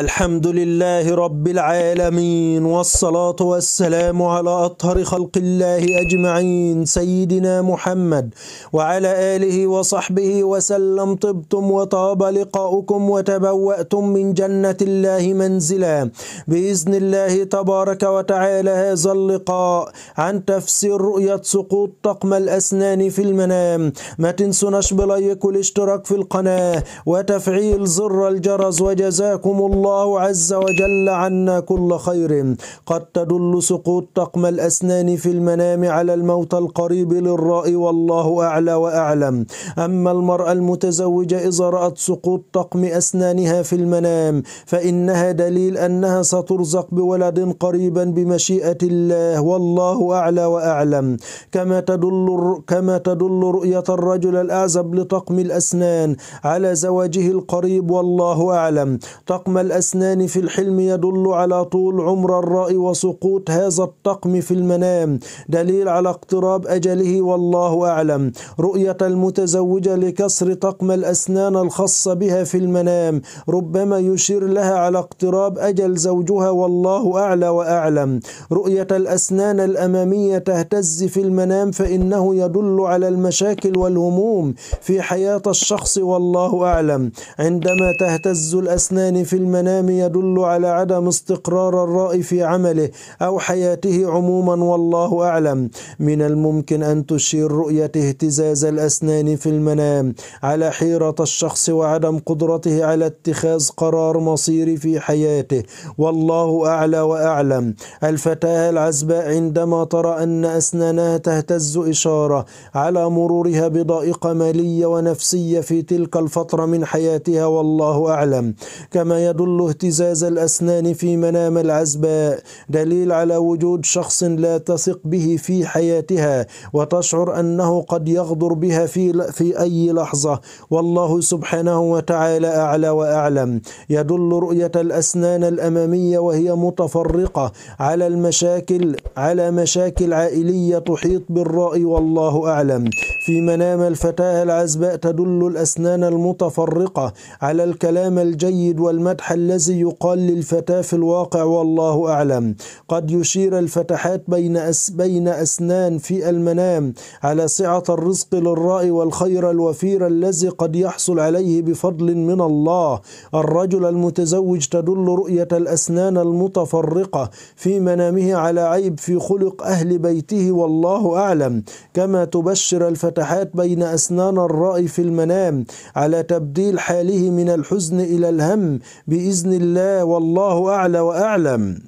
الحمد لله رب العالمين والصلاة والسلام على أطهر خلق الله أجمعين سيدنا محمد وعلى آله وصحبه وسلم طبتم وطاب لقاؤكم وتبوأتم من جنة الله منزلا بإذن الله تبارك وتعالى هذا اللقاء عن تفسير رؤية سقوط طقم الأسنان في المنام ما تنسوناش بلايك والاشتراك في القناة وتفعيل زر الجرس وجزاكم الله الله عز وجل عنا كل خير قد تدل سقوط طقم الأسنان في المنام على الموت القريب للرأي والله أعلى وأعلم أما المرأة المتزوجة إذا رأت سقوط طقم أسنانها في المنام فإنها دليل أنها سترزق بولد قريبا بمشيئة الله والله أعلى وأعلم كما تدل كما تدل رؤية الرجل الأعزب لطقم الأسنان على زواجه القريب والله أعلم طقم الأسنان الأسنان في الحلم يدل على طول عمر الرأي وسقوط هذا الطقم في المنام دليل على اقتراب أجله والله أعلم رؤية المتزوجة لكسر طقم الأسنان الخاصة بها في المنام ربما يشير لها على اقتراب أجل زوجها والله أعلى وأعلم رؤية الأسنان الأمامية تهتز في المنام فإنه يدل على المشاكل والهموم في حياة الشخص والله أعلم عندما تهتز الأسنان في المنام المنام يدل على عدم استقرار الرأي في عمله أو حياته عموما والله أعلم من الممكن أن تشير رؤية اهتزاز الأسنان في المنام على حيرة الشخص وعدم قدرته على اتخاذ قرار مصيري في حياته والله أعلى وأعلم الفتاة العزباء عندما ترى أن أسنانها تهتز إشارة على مرورها بضائقة مالية ونفسية في تلك الفترة من حياتها والله أعلم كما يدل يظل اهتزاز الأسنان في منام العزباء دليل على وجود شخص لا تثق به في حياتها وتشعر أنه قد يغدر بها في, في أي لحظة والله سبحانه وتعالى أعلى وأعلم يدل رؤية الأسنان الأمامية وهي متفرقة على المشاكل على مشاكل عائلية تحيط بالرأي والله أعلم في منام الفتاة العزباء تدل الأسنان المتفرقة على الكلام الجيد والمدح الذي يقال للفتاة في الواقع والله أعلم قد يشير الفتحات بين أس بين أسنان في المنام على سعة الرزق للرأي والخير الوفير الذي قد يحصل عليه بفضل من الله الرجل المتزوج تدل رؤية الأسنان المتفرقة في منامه على عيب في خلق أهل بيته والله أعلم كما تبشر الفتحات بين أسنان الرأي في المنام على تبديل حاله من الحزن إلى الهم بإذن بإذن الله والله أعلى وأعلم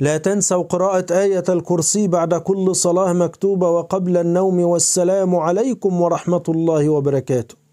لا تنسوا قراءة آية الكرسي بعد كل صلاة مكتوبة وقبل النوم والسلام عليكم ورحمة الله وبركاته